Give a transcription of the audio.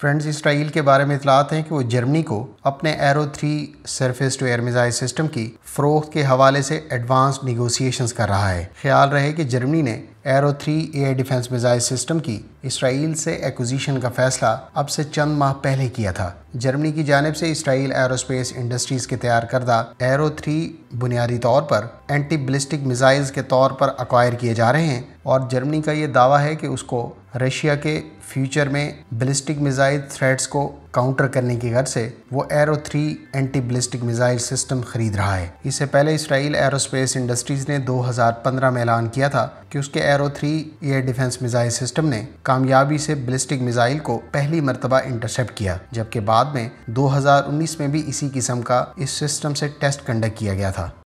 friends Israel के बारे में इतलात हैं कि वो जर्मनी को अपने Arrow three surface to air missile system की फ़रोख के हवाले से एडवांस निगोसिएशंस कर रहा है ख्याल रहे कि जर्मनी ने Arrow three air defence missile system की इसराइल से एक्विजिशन का फैसला अब से चंद माह पहले किया था जर्मनी की जानब से इसराइल एरोस्पेस इंडस्ट्रीज़ के तैयार करदा एरो थ्री बुनियादी तौर पर एंटी बलिस्टिक मिज़ाइल्स के तौर पर अक्वायर किए जा रहे हैं और जर्मनी का ये दावा है कि उसको रशिया के फ्यूचर में बलिस्टिक मिज़ाइल थ्रेट्स को काउंटर करने की गर्ज से वो Arrow three anti ballistic missile system खरीद रहा है इससे पहले इसराइल एरोस्पेस इंडस्ट्रीज़ ने 2015 में ऐलान किया था कि उसके Arrow three air defence missile system ने कामयाबी से बलिस्टिक मिज़ाइल को पहली मरतबा इंटरसेप्ट किया जबकि बाद बाद में 2019 में भी इसी किस्म का इस सिस्टम से टेस्ट कंडक्ट किया गया था